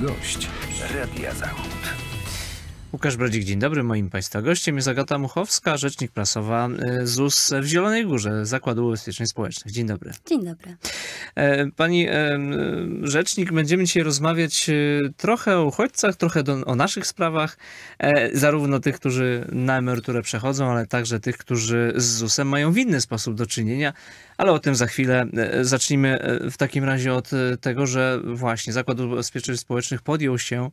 gość Radia Zachód. Łukasz Brodzik, dzień dobry moim Państwa gościem jest Agata Muchowska, rzecznik prasowa e, ZUS w Zielonej Górze, Zakładu Ubezpieczeń Społecznych. Dzień dobry. Dzień dobry. E, pani e, rzecznik, będziemy dzisiaj rozmawiać trochę o uchodźcach, trochę do, o naszych sprawach, zarówno tych, którzy na emeryturę przechodzą, ale także tych, którzy z ZUS-em mają w inny sposób do czynienia, ale o tym za chwilę. Zacznijmy w takim razie od tego, że właśnie Zakład Ubezpieczeń Społecznych podjął się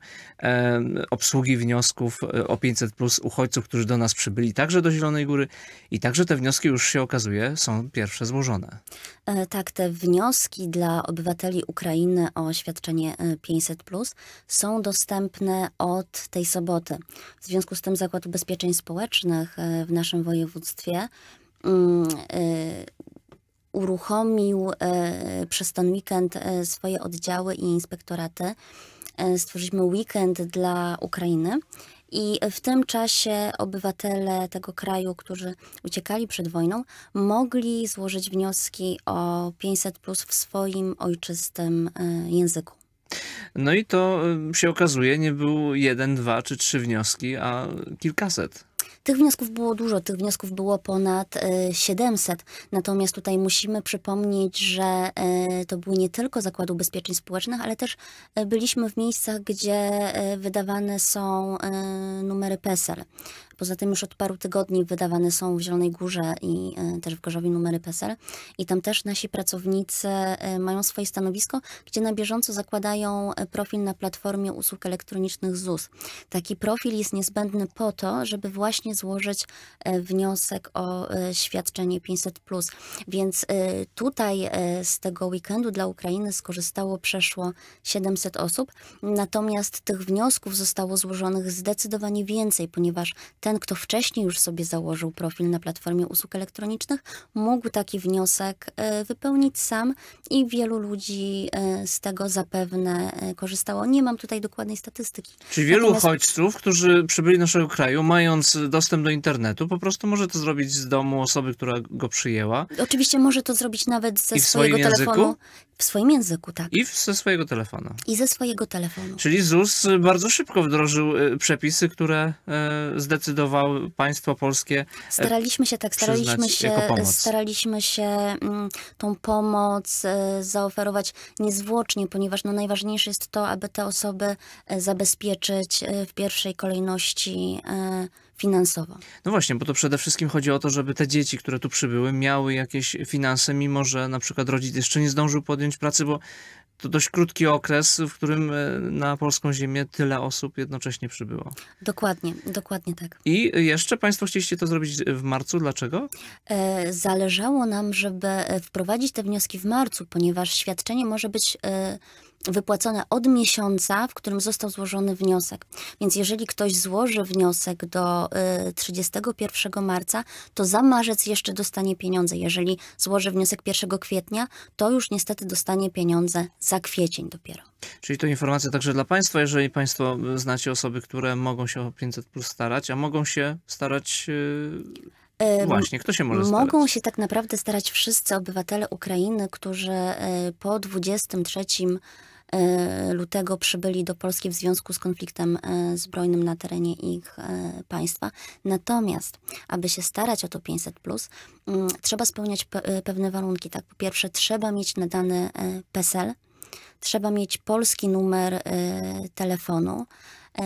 obsługi wniosków wniosków e, o 500 plus uchodźców, którzy do nas przybyli także do Zielonej Góry i także te wnioski już się okazuje są pierwsze złożone. E, tak, te wnioski dla obywateli Ukrainy o świadczenie 500 e, plus są dostępne od tej soboty. W związku z tym Zakład Ubezpieczeń Społecznych w naszym województwie mm, uruchomił przez ten weekend swoje oddziały i inspektoraty. Stworzyliśmy weekend dla Ukrainy i w tym czasie obywatele tego kraju, którzy uciekali przed wojną, mogli złożyć wnioski o 500 plus w swoim ojczystym e, języku. No i to e, się okazuje, nie był jeden, dwa czy trzy wnioski, a kilkaset. Tych wniosków było dużo, tych wniosków było ponad 700. E, Natomiast tutaj musimy przypomnieć, że e, to były nie tylko Zakłady Ubezpieczeń Społecznych, ale też e, byliśmy w miejscach, gdzie wydawane są numery PESEL. Poza tym już od paru tygodni wydawane są w Zielonej Górze i e, też w Gorzowie numery PESEL. I tam też nasi pracownicy e, mają swoje stanowisko, gdzie na bieżąco zakładają e, profil na platformie usług elektronicznych ZUS. Taki profil jest niezbędny po to, żeby właśnie złożyć wniosek o świadczenie 500. Więc tutaj z tego weekendu dla Ukrainy skorzystało przeszło 700 osób, natomiast tych wniosków zostało złożonych zdecydowanie więcej, ponieważ ten ten, kto wcześniej już sobie założył profil na platformie usług elektronicznych, mógł taki wniosek e, wypełnić sam i wielu ludzi e, z tego zapewne e, korzystało. Nie mam tutaj dokładnej statystyki. Czyli wielu Natomiast... uchodźców, którzy przybyli do naszego kraju, mając dostęp do internetu, po prostu może to zrobić z domu osoby, która go przyjęła. Oczywiście może to zrobić nawet ze swojego telefonu. W swoim języku, tak. I ze swojego telefonu. I ze swojego telefonu. Czyli ZUS bardzo szybko wdrożył przepisy, które zdecydowały państwo polskie. E, staraliśmy się tak, staraliśmy się, staraliśmy się mm, tą pomoc e, zaoferować niezwłocznie, ponieważ no najważniejsze jest to, aby te osoby e, zabezpieczyć w pierwszej kolejności finansowo. No właśnie, bo to przede wszystkim chodzi o to, żeby te dzieci, które tu przybyły, miały jakieś finanse, mimo że na przykład rodzic jeszcze nie zdążył podjąć pracy, bo to dość krótki okres, w którym e, na polską ziemię tyle osób jednocześnie przybyło. Dokładnie, dokładnie tak. I jeszcze Państwo chcieliście to zrobić w marcu. Dlaczego? E, zależało nam, żeby e, wprowadzić te wnioski w marcu, ponieważ świadczenie może być wypłacone od miesiąca, w którym został złożony wniosek. Więc jeżeli ktoś złoży wniosek do 31 y, marca, to za marzec jeszcze dostanie pieniądze. Jeżeli złoży wniosek 1 kwietnia, to już niestety dostanie pieniądze za kwiecień dopiero. Czyli to informacja także dla Państwa, jeżeli Państwo znacie osoby, które mogą się o 500 plus starać, a mogą się starać. Y, właśnie, kto się może starać? Mogą się tak naprawdę starać wszyscy obywatele Ukrainy, którzy y, po 23 E, lutego przybyli do Polski w związku z konfliktem e, zbrojnym na terenie ich e, państwa. Natomiast, aby się starać o to 500, mm, trzeba spełniać pewne warunki. Tak, po pierwsze, trzeba mieć nadany PESEL, trzeba mieć polski numer telefonu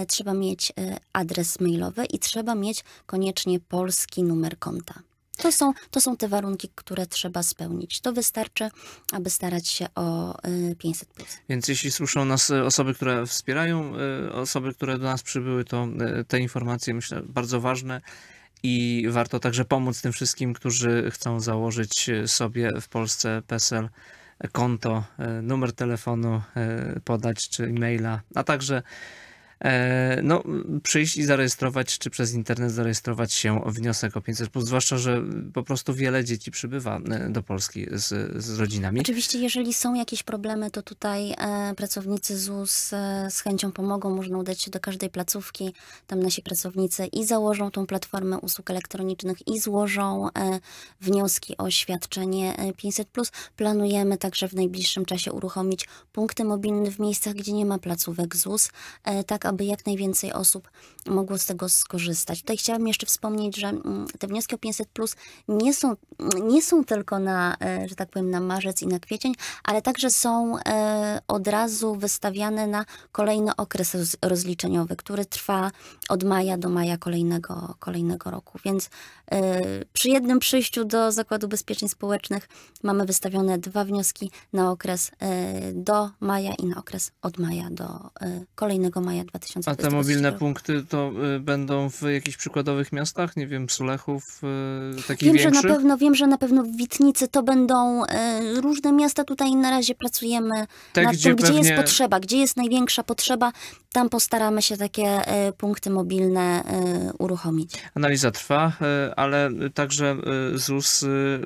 trzeba mieć adres mailowy i trzeba mieć koniecznie polski numer konta. To są, to są te warunki, które trzeba spełnić. To wystarczy, aby starać się o 500. Y, Więc jeśli słyszą nas y, osoby, które wspierają, y, osoby, które do nas przybyły, to te informacje myślę bardzo ważne i warto także pomóc tym wszystkim, którzy chcą założyć sobie w Polsce PESEL konto, numer telefonu podać czy e-maila, a także E, no, przyjść i zarejestrować, czy przez internet zarejestrować się wniosek o 500, zwłaszcza, że po prostu wiele dzieci przybywa e, do Polski z, z rodzinami. Oczywiście, jeżeli są jakieś problemy, to tutaj e, pracownicy ZUS z chęcią pomogą, można udać się do każdej placówki, tam nasi pracownicy i założą tą platformę usług elektronicznych i złożą wnioski o świadczenie 500. Planujemy także w najbliższym czasie uruchomić punkty mobilne w miejscach, gdzie nie ma placówek ZUS, tak aby aby jak najwięcej osób mogło z tego skorzystać. Tutaj chciałam jeszcze wspomnieć, że mm, te wnioski o 500 plus nie są, nie są tylko na, e, że tak powiem, na marzec i na kwiecień, ale także są e, od razu wystawiane na kolejny okres rozliczeniowy, który trwa od maja do maja kolejnego, kolejnego roku. Więc e, przy jednym przyjściu do Zakładu Ubezpieczeń Społecznych mamy wystawione dwa wnioski na okres do maja i na okres od maja do kolejnego maja 2020. A te mobilne punkty to y, będą w jakichś przykładowych miastach? Nie wiem, Sulechów, y, takich wiem, większych? Że na pewno, wiem, że na pewno w Witnicy to będą y, różne miasta. Tutaj na razie pracujemy Te, nad gdzie tym, pewnie... gdzie jest potrzeba, gdzie jest największa potrzeba. Tam postaramy się takie punkty mobilne uruchomić. Analiza trwa, ale także ZUS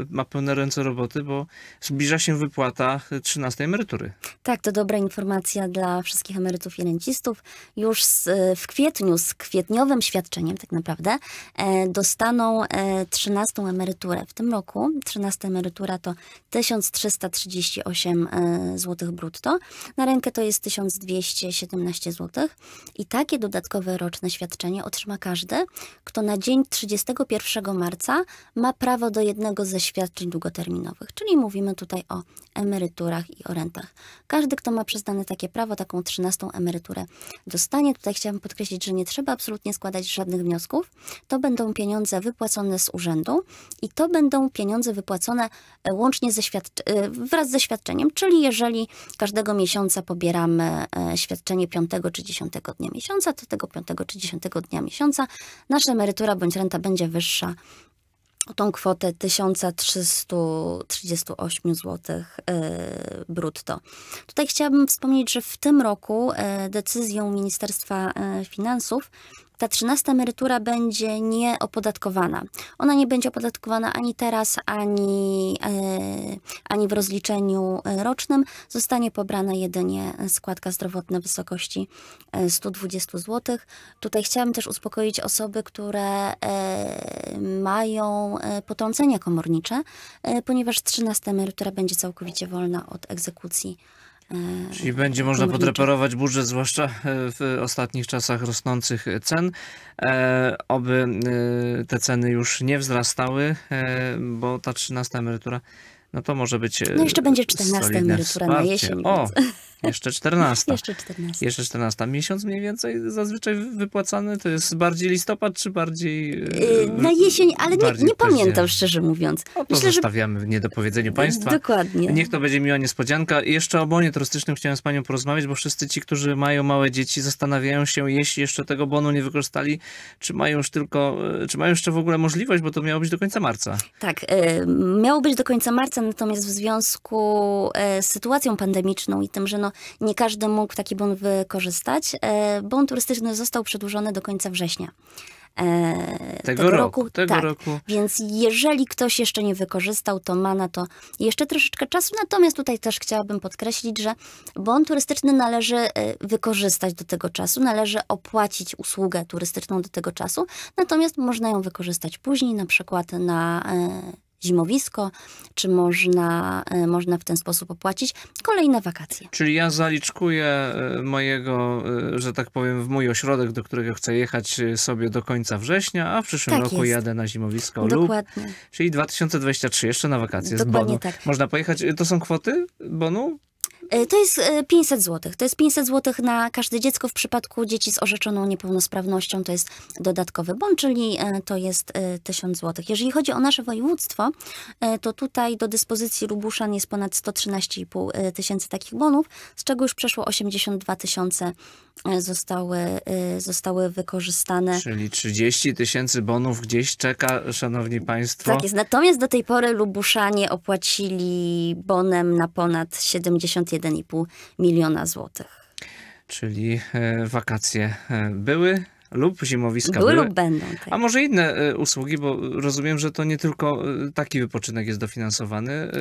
ma pełne ręce roboty, bo zbliża się wypłata 13 emerytury. Tak, to dobra informacja dla wszystkich emerytów i rencistów już z, w kwietniu, z kwietniowym świadczeniem tak naprawdę, e, dostaną 13 e, emeryturę. W tym roku 13 emerytura to 1338 e, zł brutto, na rękę to jest 1217 zł i takie dodatkowe roczne świadczenie otrzyma każdy, kto na dzień 31 marca ma prawo do jednego ze świadczeń długoterminowych, czyli mówimy tutaj o emeryturach i o rentach. Każdy, kto ma przyznane takie prawo, taką 13 emeryturę dostanie zostanie. Tutaj chciałam podkreślić, że nie trzeba absolutnie składać żadnych wniosków. To będą pieniądze wypłacone z urzędu i to będą pieniądze wypłacone e, łącznie ze e, wraz ze świadczeniem, czyli jeżeli każdego miesiąca pobieramy e, świadczenie 5 czy 10 dnia miesiąca, to tego 5 czy 10 dnia miesiąca nasza emerytura bądź renta będzie wyższa o tą kwotę 1338 zł e, brutto. Tutaj chciałabym wspomnieć, że w tym roku e, decyzją Ministerstwa e, Finansów ta trzynasta emerytura będzie nieopodatkowana. Ona nie będzie opodatkowana ani teraz, ani, e, ani w rozliczeniu e, rocznym. Zostanie pobrana jedynie składka zdrowotna w wysokości 120 e, zł. Tutaj chciałam też uspokoić osoby, które mają potrącenia komornicze, ponieważ trzynasta emerytura będzie całkowicie wolna od egzekucji Czyli będzie można podreparować podreperować zwłaszcza e, w ostatnich czasach rosnących cen. E, oby e, te ceny już nie wzrastały, bo ta 13 emerytura, no to może być. No jeszcze będzie 14 emerytura wsparcie. na jesień. O! Więc. Jeszcze 14. Jeszcze 14. Jeszcze 14. Miesiąc mniej więcej zazwyczaj wypłacany to jest bardziej listopad, czy bardziej. Yy, na yy, jesień, ale nie, nie pamiętam szczerze mówiąc. O, no, to Myślę, zostawiamy że... w niedopowiedzeniu Państwa. Dokładnie. Niech to będzie miła niespodzianka. Jeszcze o bonie turystycznym chciałem z Panią porozmawiać, bo wszyscy ci, którzy mają małe dzieci, zastanawiają się, jeśli jeszcze tego bonu nie wykorzystali, czy mają już tylko, yy, czy mają jeszcze w ogóle możliwość, bo to miało być do końca marca. Tak, miało być do końca marca, natomiast w związku z sytuacją pandemiczną i tym, że no, nie każdy mógł taki bon wykorzystać. E, bon turystyczny został przedłużony do końca września. E, tego, tego, roku. roku tego tak. roku. Więc jeżeli ktoś jeszcze nie wykorzystał, to ma na to jeszcze troszeczkę czasu. Natomiast tutaj też chciałabym podkreślić, że bon turystyczny należy e, wykorzystać do tego czasu, należy opłacić usługę turystyczną do tego czasu, natomiast można ją wykorzystać później, na przykład na zimowisko, czy można, e, można w ten sposób opłacić kolejne wakacje. Czyli ja zaliczkuję e, mojego, e, że tak powiem, w mój ośrodek, do którego chcę jechać sobie do końca września, a w przyszłym tak roku jest. jadę na zimowisko Dokładnie. Lub, czyli 2023 jeszcze na wakacje Dokładnie z bonu. Tak. Można pojechać. To są kwoty bonu? E, to jest 500 e, zł. To jest 500 zł na każde dziecko. W przypadku dzieci z orzeczoną niepełnosprawnością to jest dodatkowy bon, czyli e, to jest 1000 zł. Jeżeli chodzi o nasze województwo, to tutaj do dyspozycji Lubuszan jest ponad 113,5 tysięcy takich bonów, z czego już przeszło 82 tysiące zostały, zostały wykorzystane. Czyli 30 tysięcy bonów gdzieś czeka, szanowni państwo. Tak jest. Natomiast do tej pory Lubuszanie opłacili bonem na ponad 71 1,5 miliona złotych. Czyli e, wakacje e, były, lub zimowiska były. były. lub będą. Tak. A może inne e, usługi, bo rozumiem, że to nie tylko taki wypoczynek jest dofinansowany.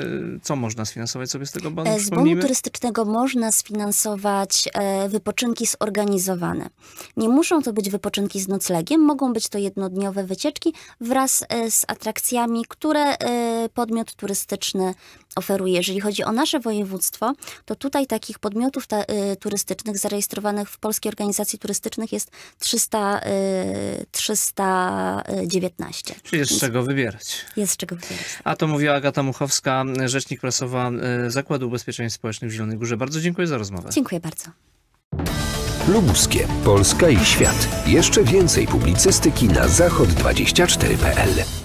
Co można sfinansować sobie z tego bonu? Z bonu turystycznego można sfinansować wypoczynki zorganizowane. Nie muszą to być wypoczynki z noclegiem, mogą być to jednodniowe wycieczki wraz z atrakcjami, które podmiot turystyczny oferuje. Jeżeli chodzi o nasze województwo, to tutaj takich podmiotów ta, y, turystycznych zarejestrowanych w Polskiej Organizacji Turystycznych jest 300, y, 319. Y, Czyli jest z czego wybierać. Jest z czego wybierać. A to mówiła Agata Muchowska, rzecznik prasowa y, Zakładu Ubezpieczeń Społecznych w Zielonej Górze. Bardzo dziękuję za rozmowę. Dziękuję bardzo. Lubuskie, Polska i świat. Jeszcze więcej publicystyki na zachod24.pl.